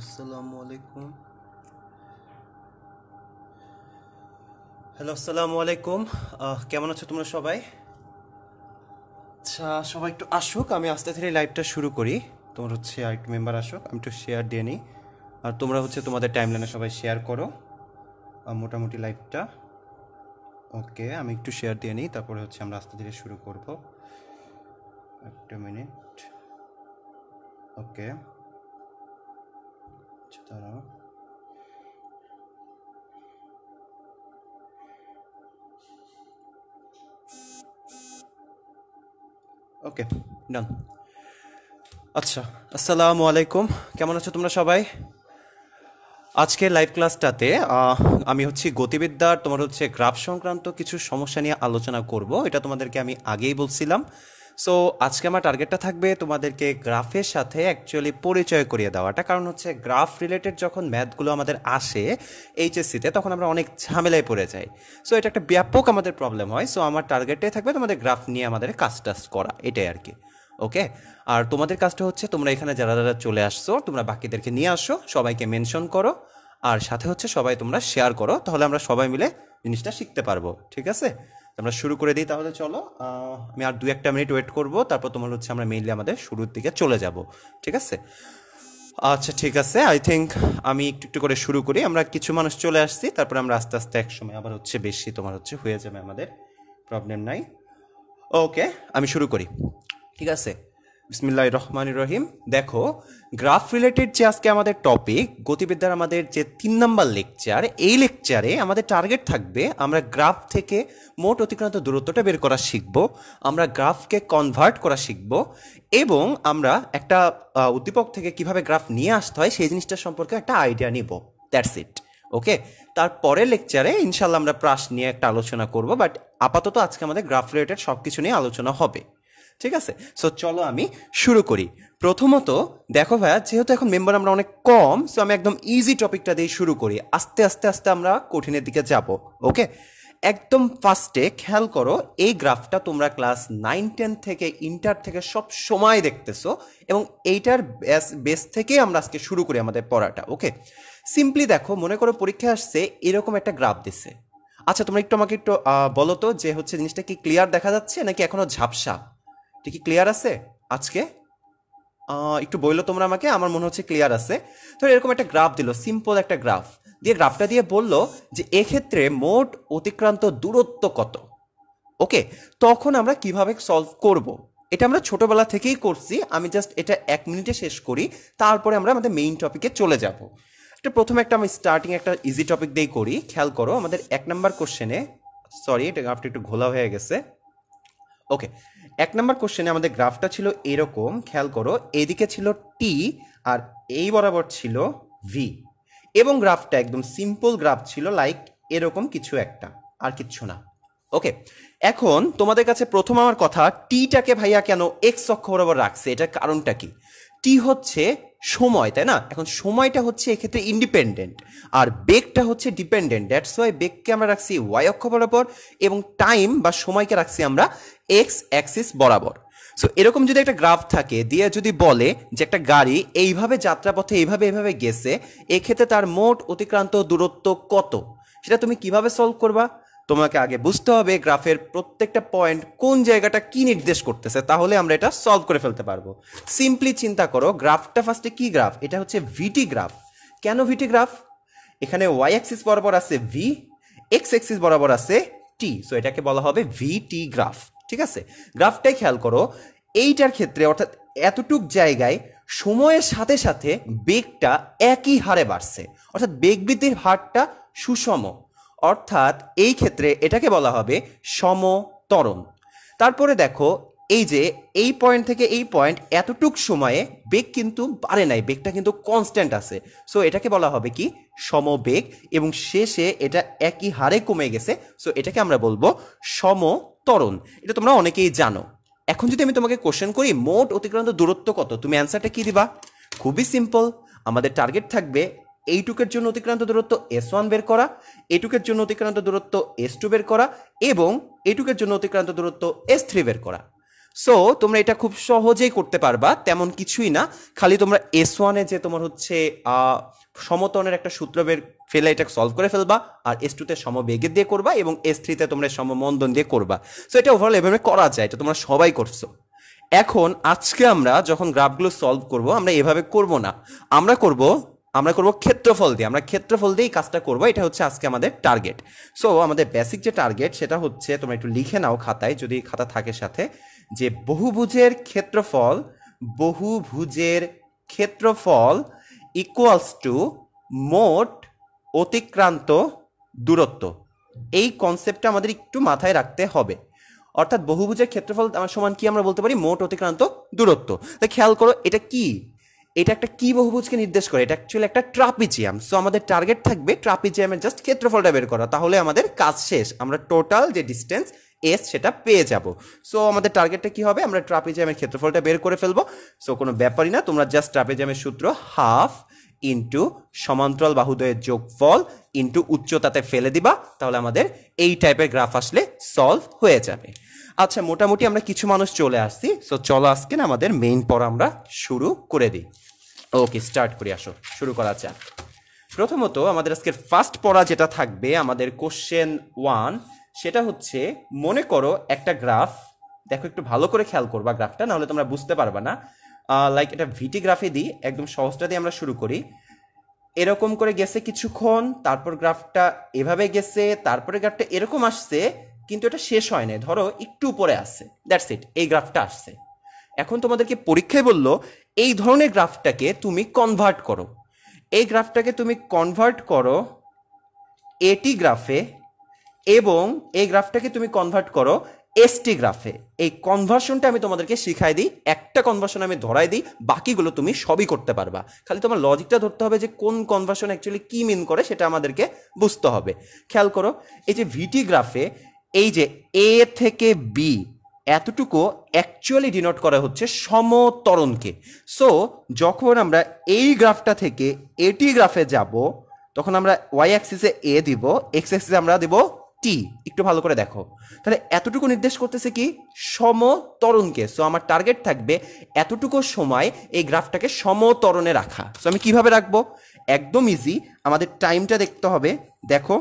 আসসালামু আলাইকুম হ্যালো আসসালামু আলাইকুম কেমন আছো তোমরা সবাই আচ্ছা সবাই একটু আসুক আমি আস্তে ধীরে লাইভটা শুরু করি তোমার হচ্ছে আরেকটু মেম্বার আসুক আমি একটু শেয়ার দিয়ে নিই আর তোমরা হচ্ছে তোমাদের টাইম টাইমলাইনে সবাই শেয়ার করো মোটামুটি লাইভটা ওকে আমি একটু শেয়ার দিয়ে নিই তারপরে হচ্ছে আমরা আস্তে ধীরে শুরু করব একটা মিনিট ওকে হচ্ছে তারা ওকে ডান আচ্ছা আসসালামু আলাইকুম কেমন আছো তোমরা সবাই আজকের লাইভ ক্লাসটাতে আমি হচ্ছে গতিবিদ্যার তোমার হচ্ছে গ্রাফ সংক্রান্ত কিছু সমস্যা নিয়ে আলোচনা করব এটা তোমাদেরকে আমি আগেই বলছিলাম সো আজকে আমার টার্গেটটা থাকবে তোমাদেরকে গ্রাফের সাথে অ্যাকচুয়ালি পরিচয় করিয়ে দেওয়াটা কারণ হচ্ছে গ্রাফ রিলেটেড যখন ম্যাথগুলো আমাদের আসে এইচএসসিতে তখন আমরা অনেক ঝামেলায় পড়ে যাই সো এটা একটা ব্যাপক আমাদের প্রবলেম হয় সো আমার টার্গেটটাই থাকবে তোমাদের গ্রাফ নিয়ে আমাদের কাজ টাজ করা এটাই আর কি ওকে আর তোমাদের কাজটা হচ্ছে তোমরা এখানে যারা যারা চলে আসছো তোমরা বাকিদেরকে নিয়ে আসো সবাইকে মেনশন করো আর সাথে হচ্ছে সবাই তোমরা শেয়ার করো তাহলে আমরা সবাই মিলে জিনিসটা শিখতে পারবো ঠিক আছে আমরা শুরু করে দিই তাহলে চলো আমি আর দু একটা মিনিট ওয়েট করব তারপর তোমার হচ্ছে আমরা মেইনলি আমাদের শুরুর দিকে চলে যাব ঠিক আছে আচ্ছা ঠিক আছে আই থিঙ্ক আমি একটু একটু করে শুরু করি আমরা কিছু মানুষ চলে আসছি তারপরে আমরা আস্তে আস্তে এক সময় আবার হচ্ছে বেশি তোমার হচ্ছে হয়ে যাবে আমাদের প্রবলেম নাই ওকে আমি শুরু করি ঠিক আছে বিসমিল্লাহ রহমান রহিম দেখো গ্রাফ রিলেটেড যে আজকে আমাদের টপিক গতিবিদ্যার আমাদের যে তিন নাম্বার লেকচার এই লেকচারে আমাদের টার্গেট থাকবে আমরা গ্রাফ থেকে মোট অতিক্রান্ত দূরত্বটা বের করা শিখব আমরা গ্রাফকে কনভার্ট করা শিখব এবং আমরা একটা উদ্দীপক থেকে কিভাবে গ্রাফ নিয়ে আসতে হয় সেই জিনিসটা সম্পর্কে একটা আইডিয়া নিব দ্যাটস ইট ওকে তারপরের লেকচারে ইনশাল্লাহ আমরা প্রাস নিয়ে একটা আলোচনা করব বাট আপাতত আজকে আমাদের গ্রাফ রিলেটেড সব কিছু নিয়ে আলোচনা হবে ঠিক আছে সো চলো আমি শুরু করি প্রথমত দেখো ভাইয়া যেহেতু এখন মেম্বার আমরা অনেক কম সো আমি একদম ইজি টপিকটা দিয়ে শুরু করি আস্তে আস্তে আস্তে আমরা কঠিনের দিকে যাব ওকে একদম ফার্স্টে খেয়াল করো এই গ্রাফটা তোমরা ক্লাস নাইন টেন থেকে ইন্টার থেকে সব সময় দেখতেছো এবং এইটার বেস বেস থেকেই আমরা আজকে শুরু করি আমাদের পড়াটা ওকে সিম্পলি দেখো মনে করো পরীক্ষা আসছে এরকম একটা গ্রাফ দিছে আচ্ছা তোমরা একটু আমাকে একটু বলো তো যে হচ্ছে জিনিসটা কি ক্লিয়ার দেখা যাচ্ছে নাকি এখনো ঝাপসা ঠিক ক্লিয়ার আছে আজকে একটু বললো তোমরা আমাকে আমার মনে হচ্ছে ক্লিয়ার আছে তো এরকম একটা গ্রাফ দিল সিম্পল একটা গ্রাফ দিয়ে গ্রাফটা দিয়ে বললো যে এক্ষেত্রে মোট অতিক্রান্ত দূরত্ব কত ওকে তখন আমরা কিভাবে সলভ করব। এটা আমরা ছোটবেলা থেকেই করছি আমি জাস্ট এটা এক মিনিটে শেষ করি তারপরে আমরা আমাদের মেইন টপিকে চলে যাব এটা প্রথমে একটা আমি স্টার্টিং একটা ইজি টপিক দিয়েই করি খেয়াল করো আমাদের এক নম্বর কোশ্চেনে সরি এটা গ্রাফটা একটু ঘোলা হয়ে গেছে ওকে এক নম্বর কোশ্চেনে আমাদের গ্রাফটা ছিল এরকম খেয়াল করো এদিকে ছিল টি আর এই বরাবর ছিল ভি এবং গ্রাফটা একদম সিম্পল গ্রাফ ছিল লাইক এরকম কিছু একটা আর কিচ্ছু না ওকে এখন তোমাদের কাছে প্রথম আমার কথা টিটাকে ভাইয়া কেন এক্স অক্ষ বরাবর রাখছে এটার কারণটা কি টি হচ্ছে সময় তাই না এখন সময়টা হচ্ছে এক্ষেত্রে ইন্ডিপেন্ডেন্ট আর বেগটা হচ্ছে ডিপেন্ডেন্ট দ্যাটস ওয়াই বেগকে আমরা রাখছি ওয়াই অক্ষ বরাবর এবং টাইম বা সময়কে রাখছি আমরা এক্স অ্যাক্সিস বরাবর সো এরকম যদি একটা গ্রাফ থাকে দিয়ে যদি বলে যে একটা গাড়ি এইভাবে যাত্রাপথে এইভাবে এইভাবে গেছে এক্ষেত্রে তার মোট অতিক্রান্ত দূরত্ব কত সেটা তুমি কিভাবে সলভ করবা তোমাকে আগে বুঝতে হবে গ্রাফের প্রত্যেকটা পয়েন্ট কোন জায়গাটা কি নির্দেশ করতেছে তাহলে আমরা এটা সলভ করে ফেলতে পারবো সিম্পলি চিন্তা করো গ্রাফটা ফার্স্টে কি গ্রাফ এটা হচ্ছে ভিটি গ্রাফ কেন ভিটি গ্রাফ এখানে ওয়াই অ্যাক্সিস বরাবর আছে ভি এক্স অ্যাক্সিস বরাবর আছে টি সো এটাকে বলা হবে ভিটি গ্রাফ ঠিক আছে গ্রাফটাই খেয়াল করো এইটার ক্ষেত্রে অর্থাৎ এতটুক জায়গায় সময়ের সাথে সাথে বেগটা একই হারে বাড়ছে অর্থাৎ বেগ বৃদ্ধির হারটা সুষম অর্থাৎ এই ক্ষেত্রে এটাকে বলা হবে সমতরণ তারপরে দেখো এই যে এই পয়েন্ট থেকে এই পয়েন্ট এতটুক সময়ে বেগ কিন্তু বাড়ে নাই বেগটা কিন্তু কনস্ট্যান্ট আছে সো এটাকে বলা হবে কি সমবেগ এবং শেষে এটা একই হারে কমে গেছে সো এটাকে আমরা বলবো সমতরণ এটা তোমরা অনেকেই জানো এখন যদি আমি তোমাকে কোশ্চেন করি মোট অতিক্রান্ত দূরত্ব কত তুমি অ্যান্সারটা কি দিবা খুবই সিম্পল আমাদের টার্গেট থাকবে এইটুকের জন্য অতিক্রান্ত দূরত্ব এস ওয়ান বের করা এটুকের জন্য অতিক্রান্ত দূরত্ব এস টু বের করা এবং এটুকের জন্য অতিক্রান্ত দূরত্ব এস থ্রি বের করা সো তোমরা এটা খুব সহজেই করতে পারবা তেমন কিছুই না খালি তোমরা এস ওয়ানে যে তোমার হচ্ছে সমতনের একটা সূত্র বের ফেলে এটা সলভ করে ফেলবা আর এস টুতে সমবেগে দিয়ে করবা এবং এস থ্রিতে তোমরা সমমন্দন দিয়ে করবা সো এটা ওভারঅল এভাবে করা যায় এটা তোমরা সবাই করছো এখন আজকে আমরা যখন গ্রাফগুলো সলভ করব আমরা এভাবে করব না আমরা করব আমরা করব ক্ষেত্রফল দিয়ে আমরা ক্ষেত্রফল দিয়েই কাজটা করব এটা হচ্ছে আজকে আমাদের টার্গেট সো আমাদের বেসিক যে টার্গেট সেটা হচ্ছে তোমরা একটু লিখে নাও খাতায় যদি খাতা থাকে সাথে যে বহুভুজের ক্ষেত্রফল বহুভুজের ক্ষেত্রফল ইকুয়ালস টু মোট অতিক্রান্ত দূরত্ব এই কনসেপ্টটা আমাদের একটু মাথায় রাখতে হবে অর্থাৎ বহুভুজের ক্ষেত্রফল সমান কি আমরা বলতে পারি মোট অতিক্রান্ত দূরত্ব তাই খেয়াল করো এটা কি এটা একটা কি বহুভুজকে নির্দেশ করে এটা অ্যাকচুয়ালি একটা ট্রাপিজিয়াম সো আমাদের টার্গেট থাকবে ট্রাপিজিয়ামের জাস্ট ক্ষেত্রফলটা বের করা তাহলে আমাদের কাজ শেষ আমরা টোটাল যে ডিস্টেন্স এস সেটা পেয়ে যাব সো আমাদের টার্গেটটা কি হবে আমরা ট্রাপিজিয়ামের ক্ষেত্রফলটা বের করে ফেলবো সো কোনো ব্যাপারই না তোমরা জাস্ট ট্রাপিজিয়ামের সূত্র হাফ ইন্টু সমান্তরাল বাহুদয়ের যোগফল ইন্টু উচ্চতাতে ফেলে দিবা তাহলে আমাদের এই টাইপের গ্রাফ আসলে সলভ হয়ে যাবে আচ্ছা মোটামুটি আমরা কিছু মানুষ চলে আসছি সো চলো আজকে না আমাদের মেইন পড়া আমরা শুরু করে দিই ওকে স্টার্ট করি আসো শুরু করা যাক প্রথমত আমাদের আজকের ফার্স্ট পড়া যেটা থাকবে আমাদের কোশ্চেন ওয়ান সেটা হচ্ছে মনে করো একটা গ্রাফ দেখো একটু ভালো করে খেয়াল করবা গ্রাফটা নাহলে তোমরা বুঝতে পারবা না লাইক এটা ভিটি গ্রাফে দিই একদম সহজটা দিয়ে আমরা শুরু করি এরকম করে গেছে কিছুক্ষণ তারপর গ্রাফটা এভাবে গেছে তারপরে গ্রাফটা এরকম আসছে কিন্তু এটা শেষ হয় না ধরো একটু উপরে আসছে দ্যাটস ইট এই গ্রাফটা আসছে এখন তোমাদেরকে পরীক্ষায় বলল এই ধরনের গ্রাফটাকে তুমি কনভার্ট করো এই গ্রাফটাকে তুমি কনভার্ট করো এটি গ্রাফে এবং এই গ্রাফটাকে তুমি কনভার্ট করো এসটি গ্রাফে এই কনভার্সনটা আমি তোমাদেরকে শিখাই দিই একটা কনভার্সন আমি ধরাই দিই বাকিগুলো তুমি সবই করতে পারবা খালি তোমার লজিকটা ধরতে হবে যে কোন কনভার্সন অ্যাকচুয়ালি কী মিন করে সেটা আমাদেরকে বুঝতে হবে খেয়াল করো এই যে ভিটি গ্রাফে এই যে এ থেকে বি এতটুকু অ্যাকচুয়ালি ডিনোট করা হচ্ছে সমতরণকে সো যখন আমরা এই গ্রাফটা থেকে এটি গ্রাফে যাব তখন আমরা ওয়াই অ্যাক্সিসে এ দিব এক্স অ্যাক্সিসে আমরা দেব টি একটু ভালো করে দেখো তাহলে এতটুকু নির্দেশ করতেছে কি সমতরণকে সো আমার টার্গেট থাকবে এতটুকু সময় এই গ্রাফটাকে সমতরণে রাখা সো আমি কিভাবে রাখবো একদম ইজি আমাদের টাইমটা দেখতে হবে দেখো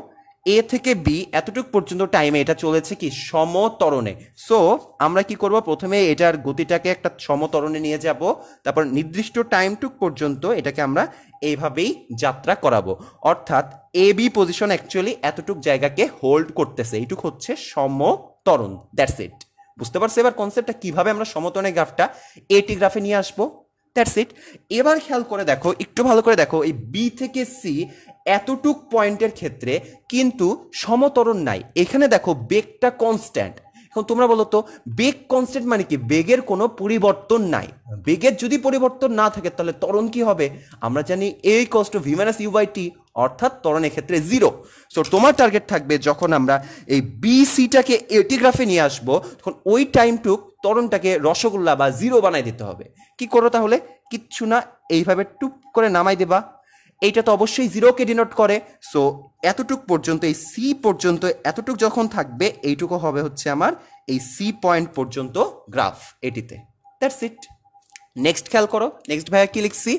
এ থেকে বি এতটুক পর্যন্ত টাইমে এটা চলেছে কি সমতরণে সো আমরা কি করব প্রথমে এটার গতিটাকে একটা সমতরণে নিয়ে যাব তারপর নির্দিষ্ট টাইমটুক পর্যন্ত এটাকে আমরা এইভাবেই যাত্রা করাবো অর্থাৎ এ বি পজিশন অ্যাকচুয়ালি এতটুক জায়গাকে হোল্ড করতেছে এইটুক হচ্ছে সমতরণ দ্যাটস ইট বুঝতে পারছি এবার কনসেপ্টটা কিভাবে আমরা সমতরণে গ্রাফটা এটি গ্রাফে নিয়ে আসবো দ্যাটস ইট এবার খেয়াল করে দেখো একটু ভালো করে দেখো এই বি থেকে সি এতটুক পয়েন্টের ক্ষেত্রে কিন্তু সমতরণ নাই এখানে দেখো বেগটা কনস্ট্যান্ট এখন তোমরা বলো তো বেগ কনস্ট্যান্ট মানে কি বেগের কোনো পরিবর্তন নাই বেগের যদি পরিবর্তন না থাকে তাহলে ত্বরণ কি হবে আমরা জানি এই কস্ট ভি মাইনাস টি অর্থাৎ ত্বরণের ক্ষেত্রে জিরো সো তোমার টার্গেট থাকবে যখন আমরা এই বিসিটাকে সিটাকে গ্রাফে নিয়ে আসব তখন ওই টাইমটুক ত্বরণটাকে রসগোল্লা বা জিরো বানাই দিতে হবে কি করো তাহলে কিচ্ছু না এইভাবে টুপ করে নামাই দেবা এইটা তো অবশ্যই জিরোকে ডিনোট করে সো এতটুক পর্যন্ত এই সি পর্যন্ত এতটুক যখন থাকবে এইটুকু হবে হচ্ছে আমার এই সি পয়েন্ট পর্যন্ত গ্রাফ এটিতে দ্যাটস ইট নেক্সট খেয়াল করো নেক্সট ভাইয়া কি লিখছি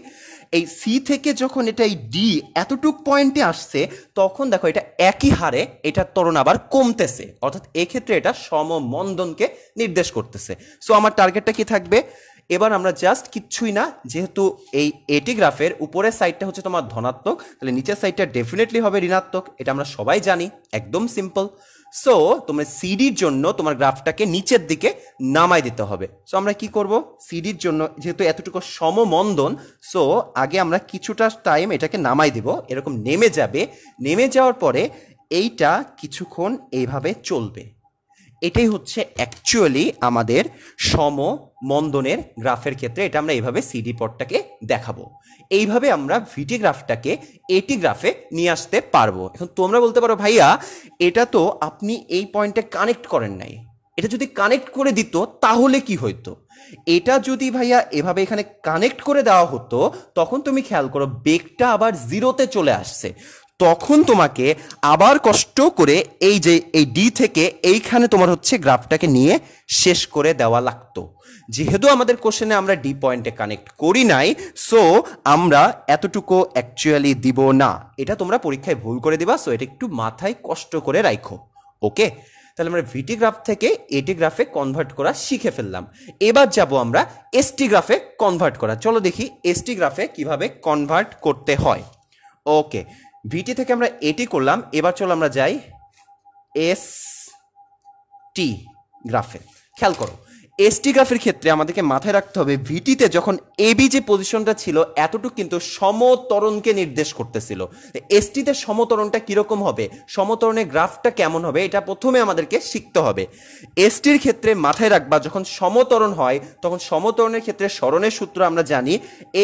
এই সি থেকে যখন এটা এই ডি এতটুক পয়েন্টে আসছে তখন দেখো এটা একই হারে এটার তরণ আবার কমতেছে অর্থাৎ এক্ষেত্রে এটা সমমন্দনকে নির্দেশ করতেছে সো আমার টার্গেটটা কি থাকবে এবার আমরা জাস্ট কিচ্ছুই না যেহেতু এই এটি গ্রাফের উপরের সাইডটা হচ্ছে তোমার ধনাত্মক তাহলে নিচের সাইডটা ডেফিনেটলি হবে ঋণাত্মক এটা আমরা সবাই জানি একদম সিম্পল সো তোমার সিডির জন্য তোমার গ্রাফটাকে নিচের দিকে নামাই দিতে হবে সো আমরা কি করব সিডির জন্য যেহেতু এতটুকু সমমন্দন সো আগে আমরা কিছুটা টাইম এটাকে নামাই দেব এরকম নেমে যাবে নেমে যাওয়ার পরে এইটা কিছুক্ষণ এইভাবে চলবে এটাই হচ্ছে অ্যাকচুয়ালি আমাদের সম মন্দনের গ্রাফের ক্ষেত্রে এটা আমরা এইভাবে সিডি পটটাকে দেখাবো এইভাবে আমরা ভিটি গ্রাফটাকে এটি গ্রাফে নিয়ে আসতে পারবো এখন তোমরা বলতে পারো ভাইয়া এটা তো আপনি এই পয়েন্টে কানেক্ট করেন নাই এটা যদি কানেক্ট করে দিত তাহলে কি হইতো এটা যদি ভাইয়া এভাবে এখানে কানেক্ট করে দেওয়া হতো তখন তুমি খেয়াল করো বেগটা আবার জিরোতে চলে আসছে তখন তোমাকে আবার কষ্ট করে এই যে এই ডি থেকে এইখানে তোমার হচ্ছে গ্রাফটাকে নিয়ে শেষ করে দেওয়া লাগতো যেহেতু আমাদের কোশ্চেনে আমরা ডি পয়েন্টে কানেক্ট করি নাই সো আমরা এতটুকু অ্যাকচুয়ালি দিব না এটা তোমরা পরীক্ষায় ভুল করে দিবা সো এটা একটু মাথায় কষ্ট করে রাখো ওকে তাহলে আমরা ভিটি গ্রাফ থেকে এটি গ্রাফে কনভার্ট করা শিখে ফেললাম এবার যাব আমরা এসটি গ্রাফে কনভার্ট করা চলো দেখি এসটি গ্রাফে কিভাবে কনভার্ট করতে হয় ওকে ভিটি থেকে আমরা এটি করলাম এবার চলো আমরা যাই এস টি গ্রাফে খেয়াল করো এসটি গ্রাফের ক্ষেত্রে আমাদেরকে মাথায় রাখতে হবে ভিটিতে যখন এবি যে পজিশনটা ছিল এতটুকু কিন্তু সমতরণকে নির্দেশ করতেছিল এসটিতে সমতরণটা কীরকম হবে সমতরণের গ্রাফটা কেমন হবে এটা প্রথমে আমাদেরকে শিখতে হবে এসটির ক্ষেত্রে মাথায় রাখবা যখন সমতরণ হয় তখন সমতরণের ক্ষেত্রে স্মরণের সূত্র আমরা জানি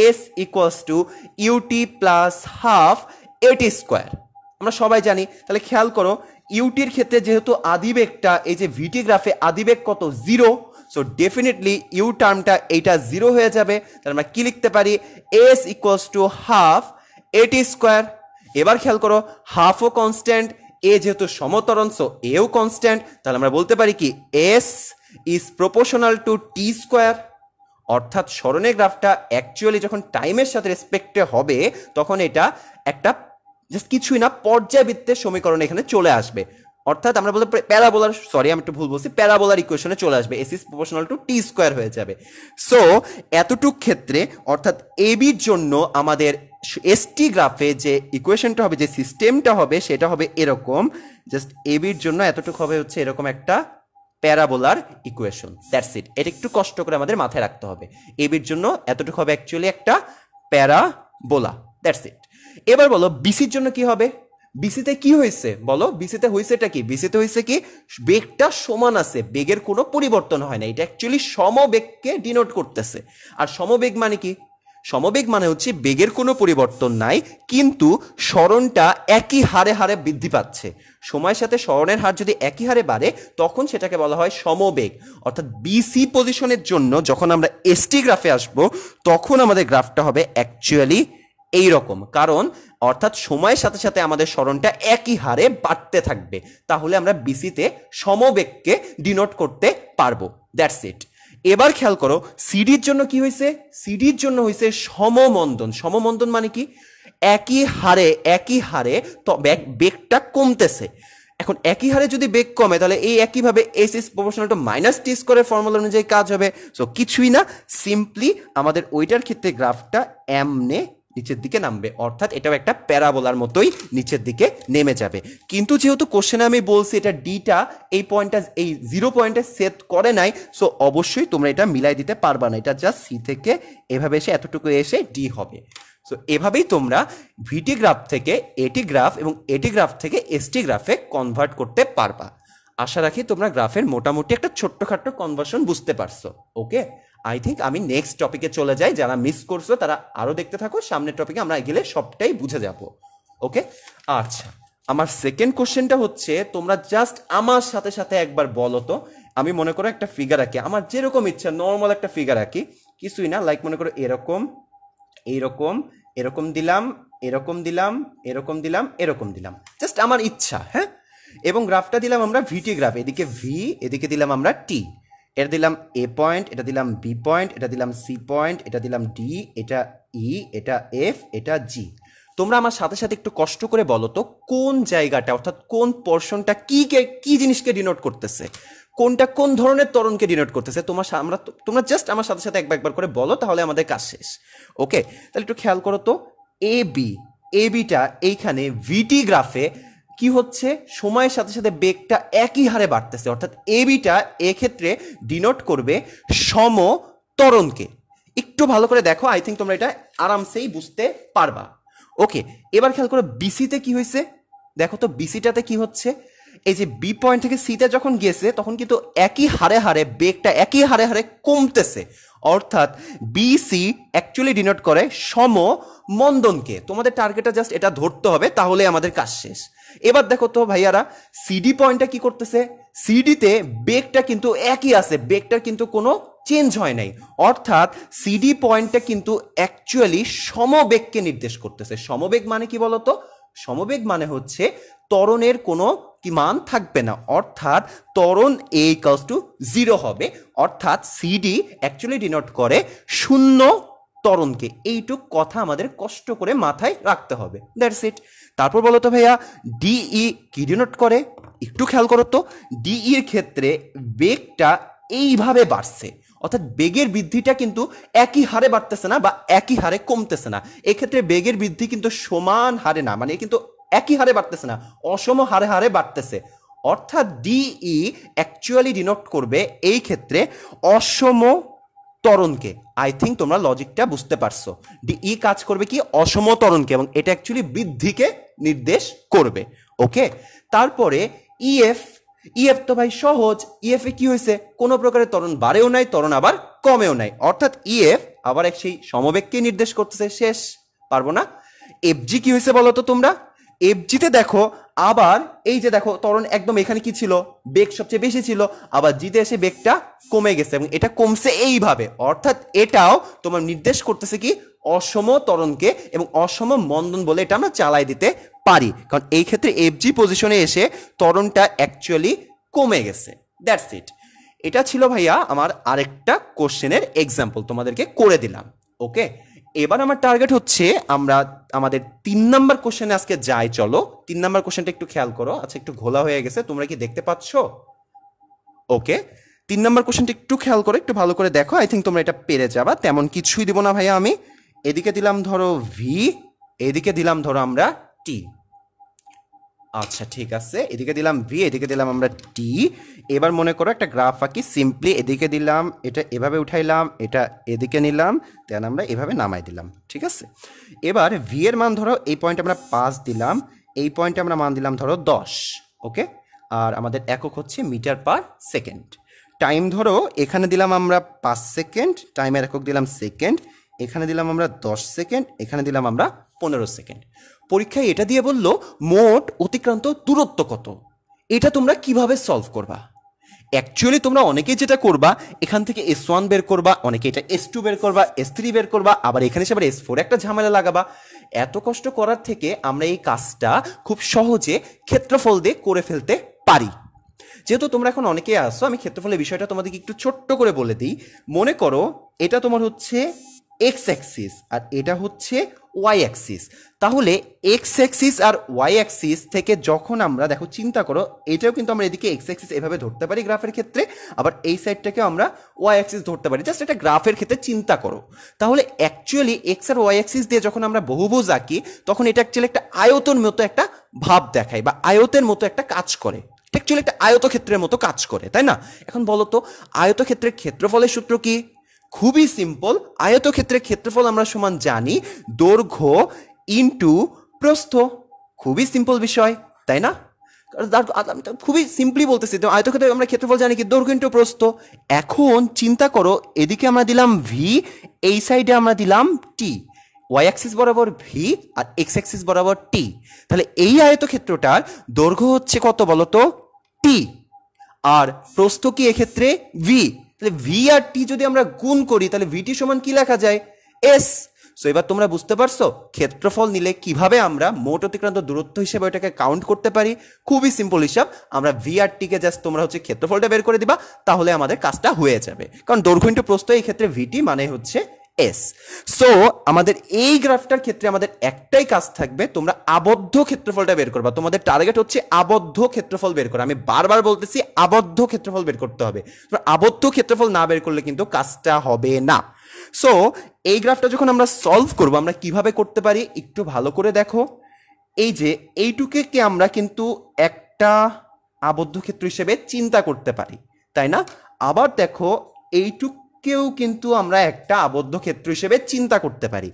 S equals to UT plus half এটি স্কোয়ার আমরা সবাই জানি তাহলে খেয়াল করো ইউটির ক্ষেত্রে যেহেতু আদিবেগটা এই যে ভিটি গ্রাফে আদিবেগ কত জিরো সো ডেফিনেটলি ইউ টার্মটা এইটা জিরো হয়ে যাবে তাহলে আমরা কি লিখতে পারি এস ইকুয়ালস টু হাফ এটি স্কোয়ার এবার খেয়াল করো হাফও কনস্ট্যান্ট এ যেহেতু সমতরণ সো এও কনস্ট্যান্ট তাহলে আমরা বলতে পারি কি S is proportional to T square অর্থাৎ স্মরণের গ্রাফটা অ্যাকচুয়ালি যখন টাইমের সাথে রেসপেক্টে হবে তখন এটা একটা জাস্ট কিছুই না পর্যায়বৃত্তের সমীকরণ এখানে চলে আসবে অর্থাৎ আমরা বলতে প্যারাবোলার সরি আমি একটু ভুল বলছি প্যারাবোলার ইকুয়েশনে চলে আসবে S is proportional to T square হয়ে যাবে সো এতটুক ক্ষেত্রে অর্থাৎ এবির জন্য আমাদের এসটি গ্রাফে যে ইকুয়েশনটা হবে যে সিস্টেমটা হবে সেটা হবে এরকম জাস্ট এবির জন্য এতটুক হবে হচ্ছে এরকম একটা প্যারাবোলার ইকুয়েশন দ্যাটস ইট এটা একটু কষ্ট করে আমাদের মাথায় রাখতে হবে এবির জন্য এতটুকু হবে অ্যাকচুয়ালি একটা প্যারাবোলা দ্যাটস ইট এবার বলো বিসির জন্য কি হবে বিসিতে কি হয়েছে বলো বিসিতে হয়েছেটা কি বিসিতে হয়েছে কি বেগটা সমান আছে বেগের কোনো পরিবর্তন হয় না এটা অ্যাকচুয়ালি সমবেগকে ডিনোট করতেছে আর সমবেগ মানে কি সমবেগ মানে হচ্ছে বেগের কোনো পরিবর্তন নাই কিন্তু স্মরণটা একই হারে হারে বৃদ্ধি পাচ্ছে সময়ের সাথে স্মরণের হার যদি একই হারে বাড়ে তখন সেটাকে বলা হয় সমবেগ অর্থাৎ বিসি পজিশনের জন্য যখন আমরা এসটি গ্রাফে আসব তখন আমাদের গ্রাফটা হবে অ্যাকচুয়ালি এই রকম কারণ অর্থাৎ সময়ের সাথে সাথে আমাদের স্মরণটা একই হারে বাড়তে থাকবে তাহলে আমরা বিসিতে সমবেগকে ডিনোট করতে পারবো দ্যাটস ইট এবার খেয়াল করো সিডির জন্য কি হয়েছে সিডির জন্য হয়েছে সমমন্দন সমমন্দন মানে কি একই হারে একই হারে বেগটা কমতেছে এখন একই হারে যদি বেগ কমে তাহলে এই একইভাবে S is proportional to minus T স্কোয়ারের ফর্মুলা অনুযায়ী কাজ হবে সো কিছুই না সিম্পলি আমাদের ওইটার ক্ষেত্রে গ্রাফটা এমনে নিচের দিকে নামবে অর্থাৎ এটাও একটা প্যারাবোলার মতোই নিচের দিকে নেমে যাবে কিন্তু যেহেতু কোশ্চেনে আমি বলছি এটা ডিটা এই পয়েন্টটা এই জিরো পয়েন্টে সেট করে নাই সো অবশ্যই তোমরা এটা মিলাই দিতে পারবা না এটা জাস্ট সি থেকে এভাবে এসে এতটুকু এসে ডি হবে সো এভাবেই তোমরা ভিটি গ্রাফ থেকে এটি গ্রাফ এবং এটি গ্রাফ থেকে এসটি গ্রাফে কনভার্ট করতে পারবা আশা রাখি তোমরা গ্রাফের মোটামুটি একটা ছোট্টখাট্টো কনভার্সন বুঝতে পারছো ওকে আই থিঙ্ক আমি নেক্সট টপিকে চলে যাই যারা মিস করছো তারা আরও দেখতে থাকো সামনের টপিকে আমরা গেলে সবটাই বুঝে যাব ওকে আচ্ছা আমার সেকেন্ড কোশ্চেনটা হচ্ছে তোমরা জাস্ট আমার সাথে সাথে একবার বলো তো আমি মনে করো একটা ফিগার আঁকি আমার যেরকম ইচ্ছা নর্মাল একটা ফিগার আঁকি কিছুই না লাইক মনে করো এরকম এইরকম এরকম দিলাম এরকম দিলাম এরকম দিলাম এরকম দিলাম জাস্ট আমার ইচ্ছা হ্যাঁ এবং গ্রাফটা দিলাম আমরা ভিটি গ্রাফ এদিকে ভি এদিকে দিলাম আমরা টি এটা দিলাম এ পয়েন্ট এটা দিলাম বি পয়েন্ট এটা দিলাম সি পয়েন্ট এটা দিলাম ডি এটা ই e, এটা এফ এটা জি তোমরা আমার সাথে সাথে একটু কষ্ট করে বলো তো কোন জায়গাটা অর্থাৎ কোন পোর্শনটা কি কি জিনিসকে ডিনোট করতেছে কোনটা কোন ধরনের তরণকে ডিনোট করতেছে তোমার আমরা তোমরা জাস্ট আমার সাথে সাথে একবার একবার করে বলো তাহলে আমাদের কাজ শেষ ওকে তাহলে একটু খেয়াল করো তো এ বি এ বিটা এইখানে ভিটি গ্রাফে কি হচ্ছে সময়ের সাথে সাথে বেগটা একই হারে বাড়তেছে অর্থাৎ এবিটা এক্ষেত্রে ডিনোট করবে সম তরণকে একটু ভালো করে দেখো আই থিঙ্ক তোমরা এটা আরামসেই বুঝতে পারবা ওকে এবার খেয়াল করো বিসিতে কি হয়েছে দেখো তো বিসিটাতে কি হচ্ছে এই যে বি পয়েন্ট থেকে সিতে যখন গিয়েছে তখন কিন্তু একই হারে হারে বেগটা একই হারে হারে কমতেছে অর্থাৎ বি সি অ্যাকচুয়ালি ডিনোট করে সম মন্দনকে তোমাদের টার্গেটটা জাস্ট এটা ধরতে হবে তাহলে আমাদের কাজ শেষ এবার দেখো তো ভাইয়ারা সিডি পয়েন্টটা কি করতেছে সিডিতে বেগটা কিন্তু একই আছে বেগটার কিন্তু কোনো চেঞ্জ হয় নাই অর্থাৎ সিডি পয়েন্টটা কিন্তু অ্যাকচুয়ালি সমবেগকে নির্দেশ করতেছে সমবেগ মানে কি বলতো সমবেগ মানে হচ্ছে ত্বরণের কোনো কি মান থাকবে না অর্থাৎ ত্বরণ এ ইকালস টু জিরো হবে অর্থাৎ সিডি অ্যাকচুয়ালি ডিনোট করে শূন্য তরণকে এইটুক কথা আমাদের কষ্ট করে মাথায় রাখতে হবে দ্যাটস ইট তারপর বলো তো ভাইয়া ডিই e কি ডিনোট করে একটু খেয়াল করো তো ডিইর e ক্ষেত্রে বেগটা এইভাবে বাড়ছে অর্থাৎ বেগের বৃদ্ধিটা কিন্তু একই হারে বাড়তেছে না বা একই হারে কমতেছে না এক্ষেত্রে বেগের বৃদ্ধি কিন্তু সমান হারে না মানে কিন্তু একই হারে বাড়তেছে না অসম হারে হারে বাড়তেছে অর্থাৎ ডিই অ্যাকচুয়ালি ডিনোট করবে এই ক্ষেত্রে অসম তরণকে আই থিঙ্ক তোমরা লজিকটা বুঝতে পারছো ডিই e কাজ করবে কি অসম তরণকে এবং এটা অ্যাকচুয়ালি বৃদ্ধিকে নির্দেশ করবে ওকে তারপরে ইএফ e ইএফ e তো ভাই সহজ ইএফ e এ কি হয়েছে কোনো প্রকারের ত্বরণ বাড়েও নাই ত্বরণ আবার কমেও নাই অর্থাৎ ইএফ e আবার এক সেই সমবেগকে নির্দেশ করতেছে শেষ পারবো না এফ জি কি হয়েছে বলো তো তোমরা জিতে দেখো আবার এই যে দেখো ত্বরণ একদম এখানে কি ছিল বেগ সবচেয়ে বেশি ছিল আবার জিতে এসে বেগটা কমে গেছে এবং এটা কমছে এইভাবে অর্থাৎ এটাও তোমার নির্দেশ করতেছে কি অসম ত্বরণকে এবং অসম মন্দন বলে এটা আমরা চালাই দিতে পারি কারণ এই ক্ষেত্রে এফজি পজিশনে এসে ত্বরণটা অ্যাকচুয়ালি কমে গেছে দ্যাটস ইট এটা ছিল ভাইয়া আমার আরেকটা কোশ্চেনের এক্সাম্পল তোমাদেরকে করে দিলাম ওকে এবার আমার টার্গেট হচ্ছে আমরা আমাদের তিন নাম্বার কোশ্চেনে আজকে যাই চলো তিন নাম্বার কোশ্চেনটা একটু খেয়াল করো আচ্ছা একটু ঘোলা হয়ে গেছে তোমরা কি দেখতে পাচ্ছ ওকে তিন নাম্বার কোশ্চেনটা একটু খেয়াল করো একটু ভালো করে দেখো আই থিঙ্ক তোমরা এটা পেরে যাবা তেমন কিছুই দিব না ভাইয়া আমি এদিকে দিলাম ধরো ভি এদিকে দিলাম ধরো আমরা টি আচ্ছা ঠিক আছে এদিকে দিলাম ভি এদিকে দিলাম আমরা টি এবার মনে করো একটা গ্রাফ আঁকি সিম্পলি এদিকে দিলাম এটা এভাবে উঠাইলাম এটা এদিকে নিলাম দেন আমরা এভাবে নামাই দিলাম ঠিক আছে এবার ভি এর মান ধরো এই পয়েন্টে আমরা পাঁচ দিলাম এই পয়েন্টে আমরা মান দিলাম ধরো দশ ওকে আর আমাদের একক হচ্ছে মিটার পার সেকেন্ড টাইম ধরো এখানে দিলাম আমরা পাঁচ সেকেন্ড টাইমের একক দিলাম সেকেন্ড এখানে দিলাম আমরা দশ সেকেন্ড এখানে দিলাম আমরা পনেরো সেকেন্ড পরীক্ষায় এটা দিয়ে বলল মোট অতিক্রান্ত দূরত্ব কত এটা তোমরা কিভাবে সলভ করবা অ্যাকচুয়ালি তোমরা অনেকেই যেটা করবা এখান থেকে এস ওয়ান বের করবা অনেকে এটা এস টু বের করবা এস থ্রি বের করবা আবার এখানে সে আবার এস ফোর একটা ঝামেলা লাগাবা এত কষ্ট করার থেকে আমরা এই কাজটা খুব সহজে ক্ষেত্রফল দিয়ে করে ফেলতে পারি যেহেতু তোমরা এখন অনেকেই আসো আমি ক্ষেত্রফলের বিষয়টা তোমাদেরকে একটু ছোট্ট করে বলে দিই মনে করো এটা তোমার হচ্ছে এক্স অ্যাক্সিস আর এটা হচ্ছে ওয়াই অ্যাক্সিস তাহলে এক্স অ্যাক্সিস আর ওয়াই অ্যাক্সিস থেকে যখন আমরা দেখো চিন্তা করো এটাও কিন্তু আমরা এদিকে এক্স অ্যাক্সিস এভাবে ধরতে পারি গ্রাফের ক্ষেত্রে আবার এই সাইডটাকেও আমরা ওয়াই অ্যাক্সিস ধরতে পারি জাস্ট এটা গ্রাফের ক্ষেত্রে চিন্তা করো তাহলে অ্যাকচুয়ালি এক্স আর ওয়াই অ্যাক্সিস দিয়ে যখন আমরা বহুভুজ আঁকি তখন এটা অ্যাকচুয়ালি একটা আয়তন মতো একটা ভাব দেখায় বা আয়তের মতো একটা কাজ করে অ্যাকচুয়ালি একটা আয়তক্ষেত্রের মতো কাজ করে তাই না এখন বলো তো আয়তক্ষেত্রের ক্ষেত্রফলের সূত্র কি খুবই সিম্পল আয়তক্ষেত্রের ক্ষেত্রফল আমরা সমান জানি দৈর্ঘ্য ইন্টু প্রস্থ খুবই সিম্পল বিষয় তাই না আমি তো খুবই সিম্পলি বলতেছি তো আয়তক্ষেত্রে আমরা ক্ষেত্রফল জানি কি দৈর্ঘ্য ইন্টু প্রস্থ এখন চিন্তা করো এদিকে আমরা দিলাম ভি এই সাইডে আমরা দিলাম টি ওয়াই অ্যাক্সিস বরাবর ভি আর এক্স অ্যাক্সিস বরাবর টি তাহলে এই আয়তক্ষেত্রটার দৈর্ঘ্য হচ্ছে কত বলতো টি আর প্রস্থ কি এক্ষেত্রে ভি তাহলে ভি আর টি যদি আমরা গুণ করি তাহলে ভিটি সমান কি লেখা যায় এস সো এবার তোমরা বুঝতে পারছো ক্ষেত্রফল নিলে কিভাবে আমরা মোট অতিক্রান্ত দূরত্ব হিসেবে ওইটাকে কাউন্ট করতে পারি খুবই সিম্পল হিসাব আমরা ভি ভিআরটিকে জাস্ট তোমরা হচ্ছে ক্ষেত্রফলটা বের করে দিবা তাহলে আমাদের কাজটা হয়ে যাবে কারণ দৈর্ঘ্য প্রস্থ এই ক্ষেত্রে ভিটি মানে হচ্ছে এস সো আমাদের এই গ্রাফটার ক্ষেত্রে আমাদের একটাই কাজ থাকবে তোমরা আবদ্ধ ক্ষেত্রফলটা বের করবা তোমাদের টার্গেট হচ্ছে আবদ্ধ ক্ষেত্রফল বের করা আমি বারবার বলতেছি আবদ্ধ ক্ষেত্রফল বের করতে হবে আবদ্ধ ক্ষেত্রফল না বের করলে কিন্তু কাজটা হবে না সো এই গ্রাফটা যখন আমরা সলভ করবো আমরা কিভাবে করতে পারি একটু ভালো করে দেখো এই যে এইটুকে কে আমরা কিন্তু একটা আবদ্ধ ক্ষেত্র হিসেবে চিন্তা করতে পারি তাই না আবার দেখো এইটুক কেউ কিন্তু আমরা একটা আবদ্ধ ক্ষেত্র হিসেবে চিন্তা করতে পারি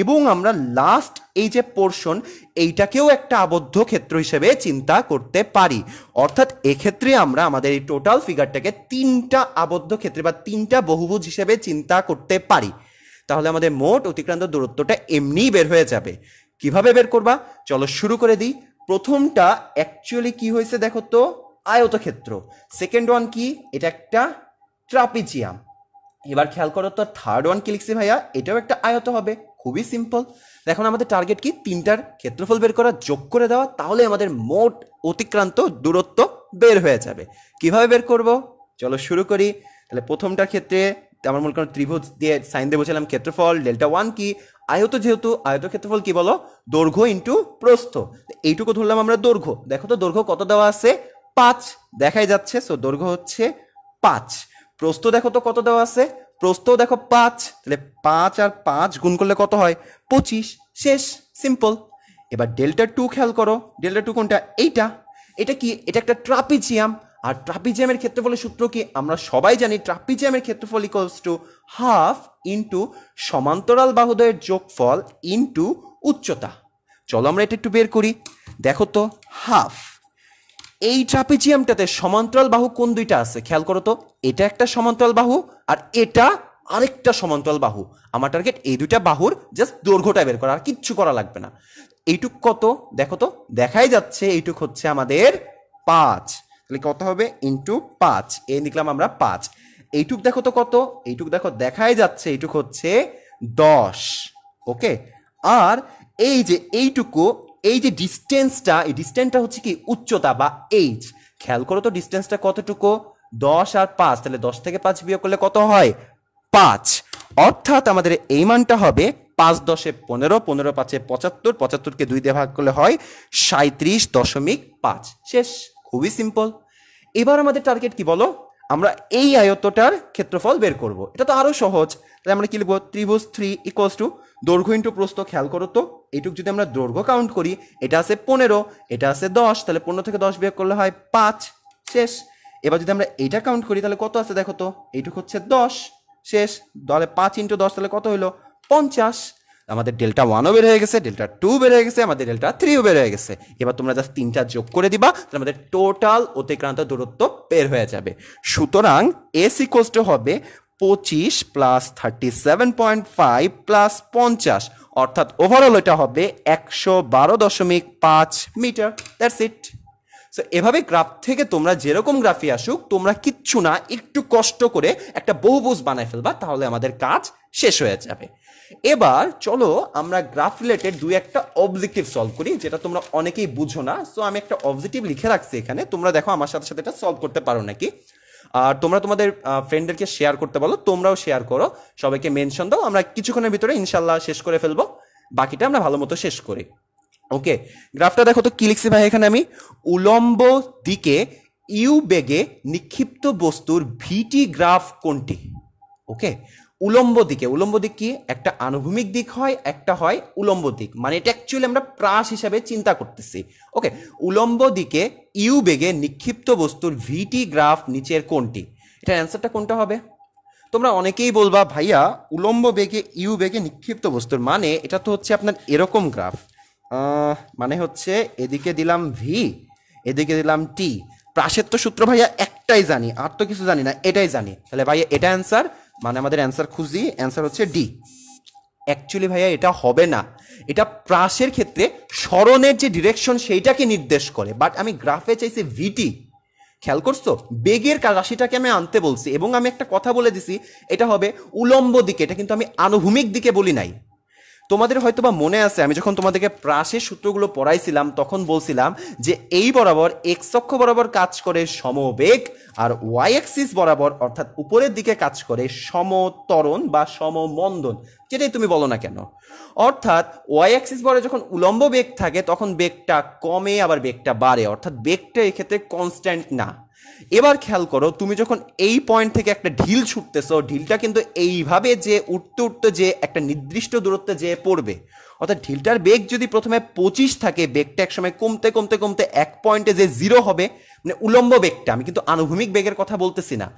এবং আমরা লাস্ট এই যে পোর্শন এইটাকেও একটা আবদ্ধ ক্ষেত্র হিসেবে চিন্তা করতে পারি অর্থাৎ এক্ষেত্রে আমরা আমাদের এই টোটাল ফিগারটাকে তিনটা আবদ্ধ ক্ষেত্রে বা তিনটা বহুভুজ হিসেবে চিন্তা করতে পারি তাহলে আমাদের মোট অতিক্রান্ত দূরত্বটা এমনিই বের হয়ে যাবে কিভাবে বের করবা চলো শুরু করে দিই প্রথমটা অ্যাকচুয়ালি কি হয়েছে দেখো তো আয়তক্ষেত্র সেকেন্ড ওয়ান কি এটা একটা ট্রাপিজিয়াম এবার খেয়াল করো তো থার্ড ওয়ান কি লিখছি ভাইয়া এটাও একটা আয়ত হবে খুবই সিম্পল এখন আমাদের টার্গেট কি তিনটার ক্ষেত্রফল বের করা যোগ করে দেওয়া তাহলে আমাদের মোট অতিক্রান্ত দূরত্ব বের হয়ে যাবে কিভাবে বের করব চলো শুরু করি তাহলে প্রথমটার ক্ষেত্রে আমার মনে করেন ত্রিভুজ দিয়ে সাইন দিয়ে বলছিলাম ক্ষেত্রফল ডেল্টা ওয়ান কি আয়ত যেহেতু আয়ত ক্ষেত্রফল কি বলো দৈর্ঘ্য ইন্টু প্রস্থ এইটুকু ধরলাম আমরা দৈর্ঘ্য দেখো তো দৈর্ঘ্য কত দেওয়া আছে পাঁচ দেখাই যাচ্ছে সো দৈর্ঘ্য হচ্ছে পাঁচ প্রস্থ দেখো তো কত দেওয়া আছে প্রস্থ দেখো পাঁচ তাহলে পাঁচ আর পাঁচ গুণ করলে কত হয় পঁচিশ শেষ সিম্পল এবার ডেল্টা টু খেয়াল করো ডেল্টা টু কোনটা এইটা এটা কি এটা একটা ট্রাপিজিয়াম আর ট্রাপিজিয়ামের ক্ষেত্রফলের সূত্র কি আমরা সবাই জানি ট্রাপিজিয়ামের ক্ষেত্রফল ইকলস টু হাফ ইন্টু সমান্তরাল বাহুদয়ের যোগফল ইন্টু উচ্চতা চলো আমরা এটা একটু বের করি দেখো তো হাফ এই ট্রাপিজিয়ামটাতে সমান্তরাল বাহু কোন দুইটা আছে খেয়াল করো তো এটা একটা সমান্তরাল বাহু আর এটা আরেকটা সমান্তরাল বাহু আমার টার্গেট এই দুইটা বাহুর জাস্ট দৈর্ঘ্যটা বের করা আর কিচ্ছু করা লাগবে না এইটুক কত দেখো তো দেখাই যাচ্ছে এইটুক হচ্ছে আমাদের পাঁচ তাহলে কত হবে ইন্টু পাঁচ এ লিখলাম আমরা পাঁচ এইটুক দেখো তো কত এইটুক দেখো দেখাই যাচ্ছে এইটুক হচ্ছে দশ ওকে আর এই যে এইটুকু এই যে ডিস্টেন্সটা এই ডিস্টেন্সটা হচ্ছে কি উচ্চতা বা এইচ খেয়াল করো তো ডিস্টেন্সটা কতটুকু দশ আর পাঁচ তাহলে দশ থেকে পাঁচ বিয়োগ করলে কত হয় পাঁচ অর্থাৎ আমাদের এই মানটা হবে পাঁচ দশে পনেরো পনেরো পাঁচে পঁচাত্তর পঁচাত্তরকে দুই দিয়ে ভাগ করলে হয় সাঁত্রিশ দশমিক পাঁচ শেষ খুবই সিম্পল এবার আমাদের টার্গেট কি বলো আমরা এই আয়ত্তটার ক্ষেত্রফল বের করব এটা তো আরও সহজ তাহলে আমরা কি লিখবো ত্রিভুজ থ্রি ইকোয়ালস টু দৈর্ঘ্য ইন্টু প্রস্থ খেয়াল করো তো এইটুক যদি আমরা দৈর্ঘ্য কাউন্ট করি এটা আছে পনেরো এটা আছে দশ তাহলে পনেরো থেকে দশ বিয়োগ করলে হয় পাঁচ শেষ এবার যদি আমরা এইটা কাউন্ট করি তাহলে কত আছে দেখো তো এইটুক হচ্ছে দশ শেষ তাহলে পাঁচ ইন্টু দশ তাহলে কত হলো পঞ্চাশ আমাদের ডেল্টা ওয়ানও বের হয়ে গেছে ডেল্টা টু বের হয়ে গেছে আমাদের ডেল্টা থ্রিও বের হয়ে গেছে এবার তোমরা জাস্ট তিনটা যোগ করে দিবা তাহলে আমাদের টোটাল অতিক্রান্ত দূরত্ব বের হয়ে যাবে সুতরাং এস কোস্ট হবে পঁচিশ plus thirty seven point five plus পঞ্চাশ অর্থাৎ ওভারঅল এটা হবে একশো বারো দশমিক পাঁচ মিটার দ্যাটস ইট সো এভাবে গ্রাফ থেকে তোমরা যেরকম গ্রাফি আসুক তোমরা কিচ্ছু না একটু কষ্ট করে একটা বহুবুজ বানায় ফেলবা তাহলে আমাদের কাজ শেষ হয়ে যাবে এবার চলো আমরা গ্রাফ রিলেটেড দুই একটা অবজেক্টিভ সলভ করি যেটা তোমরা অনেকেই বুঝো না সো আমি একটা অবজেক্টিভ লিখে রাখছি এখানে তোমরা দেখো আমার সাথে সাথে এটা সলভ করতে পারো নাকি আর তোমরা তোমাদের ফ্রেন্ডদেরকে শেয়ার করতে বলো তোমরাও শেয়ার করো সবাইকে মেনশন দাও আমরা কিছুক্ষণের ভিতরে ইনশাল্লাহ শেষ করে ফেলবো বাকিটা আমরা ভালো মতো শেষ করি ওকে গ্রাফটা দেখো তো কি লিখছি ভাই এখানে আমি উলম্ব দিকে ইউ বেগে নিক্ষিপ্ত বস্তুর ভিটি গ্রাফ কোনটি ওকে উলম্ব দিকে উলম্ব দিক কি একটা আনুভূমিক দিক হয় একটা হয় উলম্ব দিক মানে এটা অ্যাকচুয়ালি আমরা প্রাস হিসাবে চিন্তা করতেছি ওকে উলম্ব দিকে ইউ বেগে নিক্ষিপ্ত বস্তুর ভিটি গ্রাফ নিচের কোনটি এটার অ্যান্সারটা কোনটা হবে তোমরা অনেকেই বলবা ভাইয়া উলম্ব বেগে ইউ বেগে নিক্ষিপ্ত বস্তুর মানে এটা তো হচ্ছে আপনার এরকম গ্রাফ মানে হচ্ছে এদিকে দিলাম ভি এদিকে দিলাম টি প্রাসের তো সূত্র ভাইয়া একটাই জানি আর তো কিছু জানি না এটাই জানি তাহলে ভাইয়া এটা অ্যান্সার মানে আমাদের অ্যান্সার খুঁজি অ্যান্সার হচ্ছে ডি অ্যাকচুয়ালি ভাইয়া এটা হবে না এটা প্রাসের ক্ষেত্রে স্মরণের যে ডিরেকশন সেইটাকে নির্দেশ করে বাট আমি গ্রাফে চাইছি ভিটি খেয়াল করছো বেগের রাশিটাকে আমি আনতে বলছি এবং আমি একটা কথা বলে দিছি এটা হবে উলম্ব দিকে এটা কিন্তু আমি আনুভূমিক দিকে বলি নাই তোমাদের হয়তো বা মনে আছে আমি যখন তোমাদেরকে প্রাসের সূত্রগুলো পড়াইছিলাম তখন বলছিলাম যে এই বরাবর এক্স অক্ষ বরাবর কাজ করে সমবেগ আর ওয়াই অ্যাক্সিস বরাবর অর্থাৎ উপরের দিকে কাজ করে সমতরণ বা সমমন্দন যেটাই তুমি বলো না কেন অর্থাৎ ওয়াই অ্যাক্সিস বরাবর যখন উলম্ব বেগ থাকে তখন বেগটা কমে আবার বেগটা বাড়ে অর্থাৎ বেগটা এক্ষেত্রে কনস্ট্যান্ট না এবার খেয়াল করো তুমি যখন এই পয়েন্ট থেকে একটা ঢিল ছুটতেছো ঢিলটা কিন্তু এইভাবে যে উঠতে উঠতে যে একটা নির্দিষ্ট দূরত্বে যে পড়বে অর্থাৎ ঢিলটার বেগ যদি প্রথমে পঁচিশ থাকে বেগটা একসময় কমতে কমতে কমতে এক পয়েন্টে যে জিরো হবে মানে উলম্ব বেগটা আমি কিন্তু আনুভূমিক বেগের কথা বলতেছি না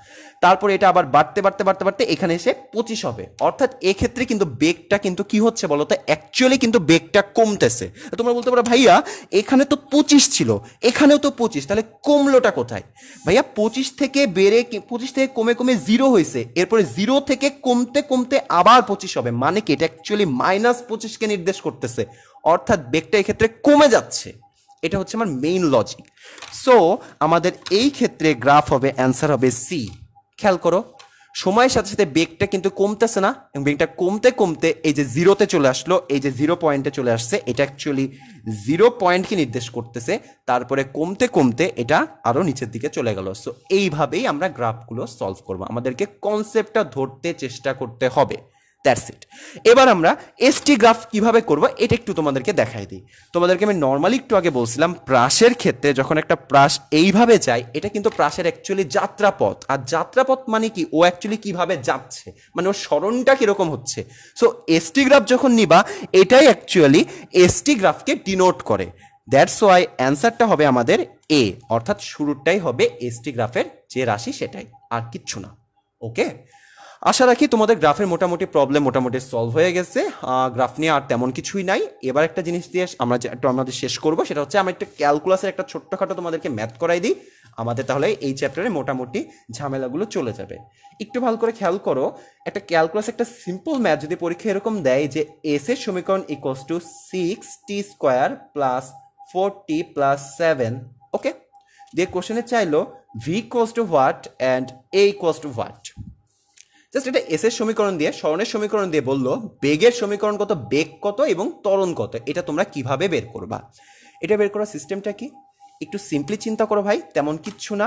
তারপরে এটা আবার বাড়তে বাড়তে বাড়তে বাড়তে এখানে এসে পঁচিশ হবে অর্থাৎ এক্ষেত্রে কিন্তু বেগটা কিন্তু কি হচ্ছে বলো তো অ্যাকচুয়ালি কিন্তু বেগটা কমতেছে তোমরা বলতে পারো ভাইয়া এখানে তো পঁচিশ ছিল এখানেও তো পঁচিশ তাহলে কমলোটা কোথায় ভাইয়া পঁচিশ থেকে বেড়ে পঁচিশ থেকে কমে কমে জিরো হয়েছে এরপরে জিরো থেকে কমতে কমতে আবার পঁচিশ হবে মানে কি এটা অ্যাকচুয়ালি মাইনাস পঁচিশকে নির্দেশ করতেছে অর্থাৎ বেগটা এক্ষেত্রে কমে যাচ্ছে এটা হচ্ছে আমার মেইন লজিক সো আমাদের এই ক্ষেত্রে গ্রাফ হবে অ্যান্সার হবে সি খেয়াল করো সময়ের সাথে সাথে বেগটা কিন্তু কমতেছে না এবং বেগটা কমতে কমতে এই যে জিরোতে চলে আসলো এই যে জিরো পয়েন্টে চলে আসছে এটা অ্যাকচুয়ালি জিরো পয়েন্টকে নির্দেশ করতেছে তারপরে কমতে কমতে এটা আরও নিচের দিকে চলে গেল সো এইভাবেই আমরা গ্রাফগুলো সলভ করবো আমাদেরকে কনসেপ্টটা ধরতে চেষ্টা করতে হবে দ্যাটস ইট এবার আমরা এসটি গ্রাফ কিভাবে করব এটা একটু তোমাদেরকে দেখাই দিই তোমাদেরকে আমি নর্মালি একটু আগে বলছিলাম প্রাসের ক্ষেত্রে যখন একটা প্রাস এইভাবে যায় এটা কিন্তু প্রাসের অ্যাকচুয়ালি যাত্রাপথ আর যাত্রাপথ মানে কি ও অ্যাকচুয়ালি কিভাবে যাচ্ছে মানে ওর স্মরণটা কীরকম হচ্ছে সো এসটি গ্রাফ যখন নিবা এটাই অ্যাকচুয়ালি এসটি গ্রাফকে ডিনোট করে দ্যাটস ওয়াই অ্যান্সারটা হবে আমাদের এ অর্থাৎ শুরুটাই হবে এসটি গ্রাফের যে রাশি সেটাই আর কিচ্ছু না ওকে আশা রাখি তোমাদের গ্রাফের মোটামুটি প্রবলেম মোটামুটি সলভ হয়ে গেছে গ্রাফ নিয়ে আর তেমন কিছুই নাই এবার একটা জিনিস দিয়ে আমরা একটু আমাদের শেষ করব সেটা হচ্ছে আমরা একটা ক্যালকুলাসের একটা ছোট্টখাটো তোমাদেরকে ম্যাথ করাই দিই আমাদের তাহলে এই চ্যাপ্টারে মোটামুটি ঝামেলাগুলো চলে যাবে একটু ভালো করে খেয়াল করো একটা ক্যালকুলাস একটা সিম্পল ম্যাথ যদি পরীক্ষা এরকম দেয় যে এস এর সমীকরণ equals to six T square plus four T plus seven okay দিয়ে কোশ্চেনে চাইলো ভি কোয়াস to what and equals to what just এটা এস এর সমীকরণ দিয়ে স্মরণের সমীকরণ দিয়ে বললো বেগের সমীকরণ কত বেগ কত এবং ত্বরণ কত এটা তোমরা কিভাবে বের করবা এটা বের করার সিস্টেমটা কি একটু সিম্পলি চিন্তা করো ভাই তেমন কিচ্ছু না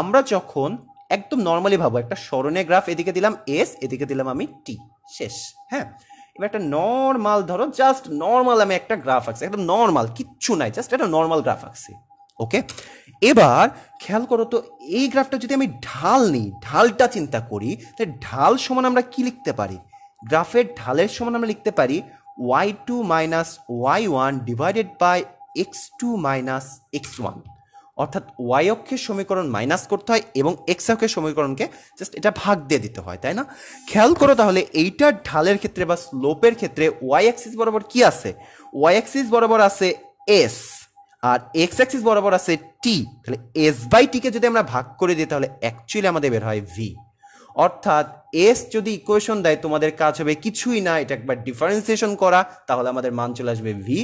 আমরা যখন একদম নর্মালি ভাবো একটা স্মরণের গ্রাফ এদিকে দিলাম এস এদিকে দিলাম আমি টি শেষ হ্যাঁ এবার একটা নর্মাল ধরো জাস্ট নর্মাল আমি একটা গ্রাফ আঁকছি একদম নর্মাল কিচ্ছু নাই জাস্ট একটা নর্মাল গ্রাফ আঁকছি ওকে এবার খেয়াল করো তো এই গ্রাফটা যদি আমি ঢাল নিই ঢালটা চিন্তা করি তাহলে ঢাল সমান আমরা কি লিখতে পারি গ্রাফের ঢালের সমান আমরা লিখতে পারি y two minus y one divided by x two minus x one অর্থাৎ ওয়াই অক্ষের সমীকরণ মাইনাস করতে হয় এবং এক্স অক্ষের সমীকরণকে জাস্ট এটা ভাগ দিয়ে দিতে হয় তাই না খেয়াল করো তাহলে এইটার ঢালের ক্ষেত্রে বা স্লোপের ক্ষেত্রে ওয়াই অ্যাক্সিস বরাবর কি আছে ওয়াই অ্যাক্সিস বরাবর আছে এস আর এক্স অ্যাক্সিস বরাবর আছে টি তাহলে এস বাই টিকে যদি আমরা ভাগ করে দিই তাহলে অ্যাকচুয়ালি আমাদের বের হয় ভি অর্থাৎ এস যদি ইকুয়েশন দেয় তোমাদের কাজ হবে কিছুই না এটা একবার ডিফারেন্সিয়েশন করা তাহলে আমাদের মান চলে আসবে ভি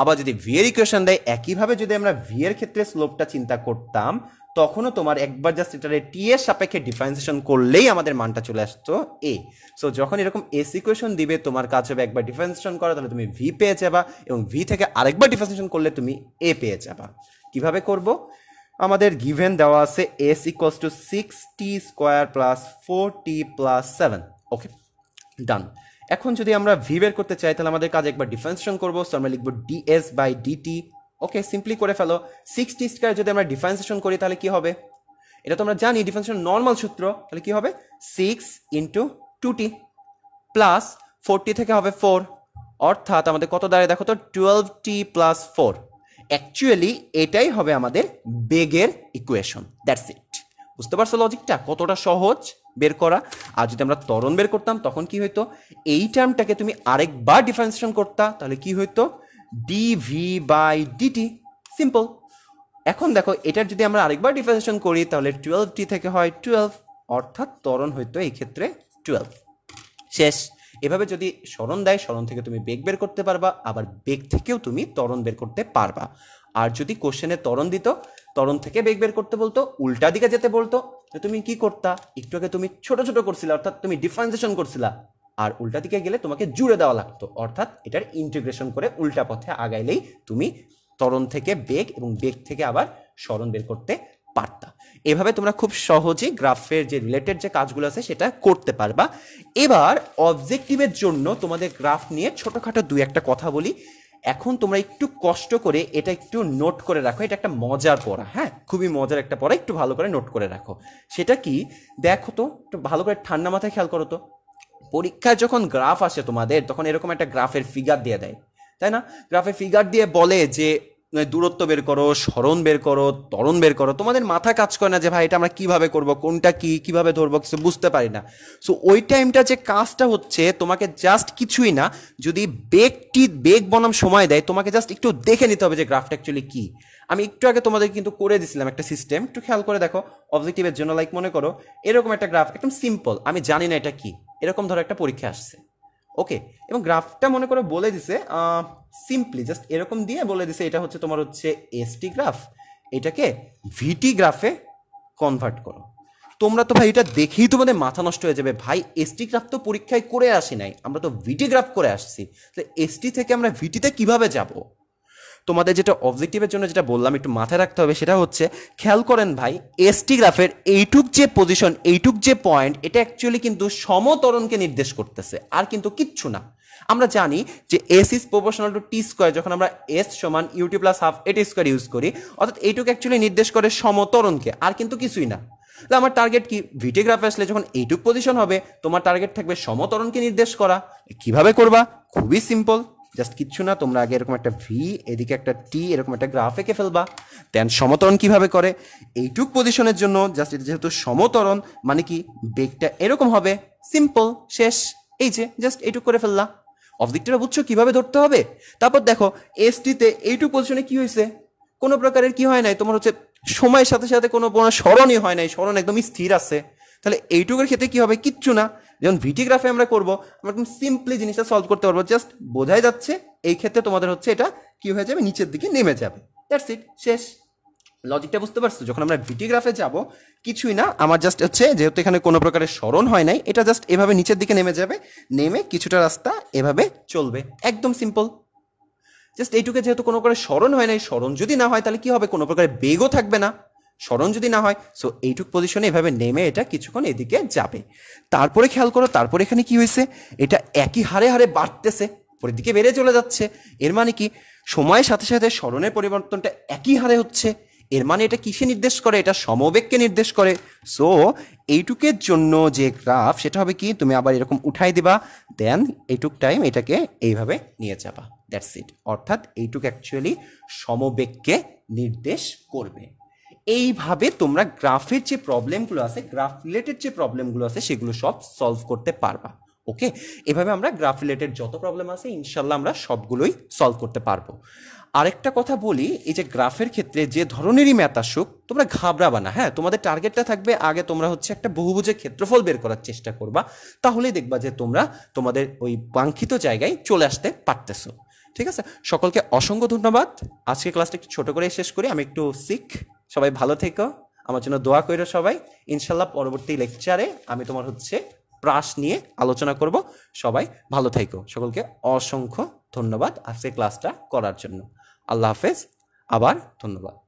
আবার যদি ভিয়ের ইকুয়েশন দেয় একইভাবে যদি আমরা ভি এর ক্ষেত্রে স্লোপটা চিন্তা করতাম তখনও তোমার একবার জাস্ট এটা টি এর সাপেক্ষে ডিফারেন্সিয়েশন করলেই আমাদের মানটা চলে আসতো এ সো যখন এরকম এস ইকুয়েশন দিবে তোমার কাজ হবে একবার ডিফারেন্সিয়েশন করা তাহলে তুমি ভি পেয়ে যাবা এবং ভি থেকে আরেকবার ডিফারেন্সিয়েশন করলে তুমি এ পেয়ে যাবা কিভাবে করব আমাদের গিভেন দেওয়া আছে s equals to six T square plus four T plus seven okay done এখন যদি আমরা ভি বের করতে চাই তাহলে আমাদের কাজ একবার ডিফারেন্সিয়েশন করবো সো আমরা লিখব ds by dt okay simply করে ফেলো সিক্স টি স্কোয়ার যদি আমরা ডিফারেন্সিয়েশন করি তাহলে কি হবে এটা তো আমরা জানি ডিফারেন্সিয়েশন নর্মাল সূত্র তাহলে কি হবে six into two t plus four t থেকে হবে ফোর অর্থাৎ আমাদের কত দাঁড়ায় দেখো তো twelve t plus four actually এটাই হবে আমাদের বেগের ইকুয়েশন দ্যাটস ইট বুঝতে পারছো লজিকটা কতটা সহজ বের করা আর যদি আমরা তরণ বের করতাম তখন কি হইতো এই টার্মটাকে তুমি আরেকবার ডিফারেন্সিয়েশন করতা তাহলে কি হইতো ডিভি বাই ডিটি সিম্পল এখন দেখো এটার যদি আমরা আরেকবার ডিফারেন্সিয়েশন করি তাহলে টুয়েলভ টি থেকে হয় টুয়েলভ অর্থাৎ ত্বরণ হইতো এই ক্ষেত্রে টুয়েলভ শেষ এভাবে যদি স্মরণ দেয় স্মরণ থেকে তুমি বেগ বের করতে পারবা আবার বেগ থেকেও তুমি তরণ বের করতে পারবা আর যদি কোশ্চেনে ত্বরণ দিত তরণ থেকে বেগ বের করতে বলতো উল্টা দিকে যেতে বলতো তুমি কি করতা একটু আগে তুমি ছোট ছোট করছিলা অর্থাৎ তুমি ডিফারেন্সিয়েশন করছিলা আর উল্টা দিকে গেলে তোমাকে জুড়ে দেওয়া লাগতো অর্থাৎ এটার ইন্টিগ্রেশন করে উল্টা পথে আগাইলেই তুমি তরণ থেকে বেগ এবং বেগ থেকে আবার স্মরণ বের করতে পারতা এভাবে তোমরা খুব সহজেই গ্রাফের যে রিলেটেড যে কাজগুলো আছে সেটা করতে পারবা এবার অবজেক্টিভের জন্য তোমাদের গ্রাফ নিয়ে ছোটোখাটো দুই একটা কথা বলি এখন তোমরা একটু কষ্ট করে এটা একটু নোট করে রাখো এটা একটা মজার পড়া হ্যাঁ খুবই মজার একটা পড়া একটু ভালো করে নোট করে রাখো সেটা কি দেখো তো একটু ভালো করে ঠান্ডা মাথায় খেয়াল করো তো পরীক্ষায় যখন গ্রাফ আসে তোমাদের তখন এরকম একটা গ্রাফের ফিগার দিয়ে দেয় তাই না গ্রাফের ফিগার দিয়ে বলে যে দূরত্ব বের করো স্মরণ বের করো তরণ বের করো তোমাদের মাথা কাজ করে না যে ভাই এটা আমরা কীভাবে করব কোনটা কি কিভাবে ধরবো কিছু বুঝতে পারি না সো ওই টাইমটা যে কাজটা হচ্ছে তোমাকে জাস্ট কিছুই না যদি বেগটি বেগ বনাম সময় দেয় তোমাকে জাস্ট একটু দেখে নিতে হবে যে গ্রাফটা অ্যাকচুয়ালি কী আমি একটু আগে তোমাদের কিন্তু করে দিছিলাম একটা সিস্টেম একটু খেয়াল করে দেখো অবজেক্টিভের জন্য লাইক মনে করো এরকম একটা গ্রাফ একদম সিম্পল আমি জানি না এটা কি এরকম ধরো একটা পরীক্ষা আসছে ওকে এবং গ্রাফটা মনে করে বলে দিছে সিম্পলি জাস্ট এরকম দিয়ে বলে দিছে এটা হচ্ছে তোমার হচ্ছে এসটি গ্রাফ এটাকে ভিটি গ্রাফে কনভার্ট করো তোমরা তো ভাই এটা দেখেই তোমাদের মাথা নষ্ট হয়ে যাবে ভাই এসটি গ্রাফ তো পরীক্ষায় করে আসি নাই আমরা তো ভিটি গ্রাফ করে আসছি তো এসটি থেকে আমরা ভিটিতে কিভাবে যাবো তোমাদের যেটা অবজেক্টিভের জন্য যেটা বললাম একটু মাথায় রাখতে হবে সেটা হচ্ছে খেয়াল করেন ভাই এসটি গ্রাফের এইটুক যে পজিশন এইটুক যে পয়েন্ট এটা অ্যাকচুয়ালি কিন্তু সমতরণকে নির্দেশ করতেছে আর কিন্তু কিচ্ছু না আমরা জানি যে s is proportional to T square যখন আমরা এস সমান ইউটি প্লাস হাফ এটি স্কোয়ার ইউজ করি অর্থাৎ এইটুকু অ্যাকচুয়ালি নির্দেশ করে সমতরণকে আর কিন্তু কিছুই না তাহলে আমার টার্গেট কি গ্রাফে আসলে যখন এইটুক পজিশন হবে তোমার টার্গেট থাকবে সমতরণকে নির্দেশ করা কিভাবে করবা খুবই সিম্পল জাস্ট কিচ্ছু না তোমরা আগে এরকম একটা ভি এদিকে একটা টি এরকম একটা গ্রাফ এঁকে ফেলবা দেন সমতরণ কিভাবে করে এইটুক পজিশনের জন্য জাস্ট এটা যেহেতু সমতরণ মানে কি বেগটা এরকম হবে সিম্পল শেষ এই যে জাস্ট এইটুক করে ফেললা অবজেক্টটা বুঝছো কিভাবে ধরতে হবে তারপর দেখো এস টিতে এইটুক পজিশনে কি হয়েছে কোনো প্রকারের কি হয় নাই তোমার হচ্ছে সময়ের সাথে সাথে কোনো কোনো স্মরণই হয় নাই স্মরণ একদম স্থির আছে তাহলে এইটুকের ক্ষেত্রে কি হবে কিচ্ছু না যখন ভিটিগ্রাফে আমরা করব আমরা একদম সিম্পলি জিনিসটা সলভ করতে পারবো জাস্ট বোঝাই যাচ্ছে এই ক্ষেত্রে তোমাদের হচ্ছে এটা কি হয়ে যাবে নিচের দিকে নেমে যাবে দ্যাটস ইট শেষ লজিকটা বুঝতে পারছো যখন আমরা ভিটিগ্রাফে যাব কিছুই না আমার জাস্ট হচ্ছে যেহেতু এখানে কোনো প্রকারের স্মরণ হয় নাই এটা জাস্ট এভাবে নিচের দিকে নেমে যাবে নেমে কিছুটা রাস্তা এভাবে চলবে একদম সিম্পল জাস্ট এইটুকে যেহেতু কোনো প্রকারের স্মরণ হয় নাই স্মরণ যদি না হয় তাহলে কি হবে কোনো প্রকারের বেগও থাকবে না স্মরণ যদি না হয় সো এইটুক পজিশনে এভাবে নেমে এটা কিছুক্ষণ এদিকে যাবে তারপরে খেয়াল করো তারপরে এখানে কি হয়েছে এটা একই হারে হারে বাড়তেছে পরের দিকে বেড়ে চলে যাচ্ছে এর মানে কি সময়ের সাথে সাথে স্মরণের পরিবর্তনটা একই হারে হচ্ছে এর মানে এটা কিসে নির্দেশ করে এটা সমবেগকে নির্দেশ করে সো এইটুকের জন্য যে গ্রাফ সেটা হবে কি তুমি আবার এরকম উঠাই দিবা দেন এইটুক টাইম এটাকে এইভাবে নিয়ে যাবা দ্যাটস ইট অর্থাৎ এইটুক অ্যাকচুয়ালি সমবেগকে নির্দেশ করবে এইভাবে তোমরা গ্রাফের যে প্রবলেমগুলো আছে গ্রাফ রিলেটেড যে প্রবলেমগুলো আছে সেগুলো সব সলভ করতে পারবা ওকে এভাবে আমরা গ্রাফ রিলেটেড যত প্রবলেম আছে ইনশাল্লাহ আমরা সবগুলোই সলভ করতে পারবো আরেকটা কথা বলি এই যে গ্রাফের ক্ষেত্রে যে ধরনেরই ম্যাথ আসুক তোমরা ঘাবড়াবা না হ্যাঁ তোমাদের টার্গেটটা থাকবে আগে তোমরা হচ্ছে একটা বহুভুজের ক্ষেত্রফল বের করার চেষ্টা করবা তাহলেই দেখবা যে তোমরা তোমাদের ওই বাঙ্ক্ষিত জায়গায় চলে আসতে পারতেছো ঠিক আছে সকলকে অসংখ্য ধন্যবাদ আজকে ক্লাসটা একটু ছোট করে শেষ করি আমি একটু শিখ সবাই ভালো থেকো আমার জন্য দোয়া করো সবাই ইনশাল্লাহ পরবর্তী লেকচারে আমি তোমার হচ্ছে প্রাস নিয়ে আলোচনা করব সবাই ভালো থেকো সকলকে অসংখ্য ধন্যবাদ আজকে ক্লাসটা করার জন্য আল্লাহ হাফেজ আবার ধন্যবাদ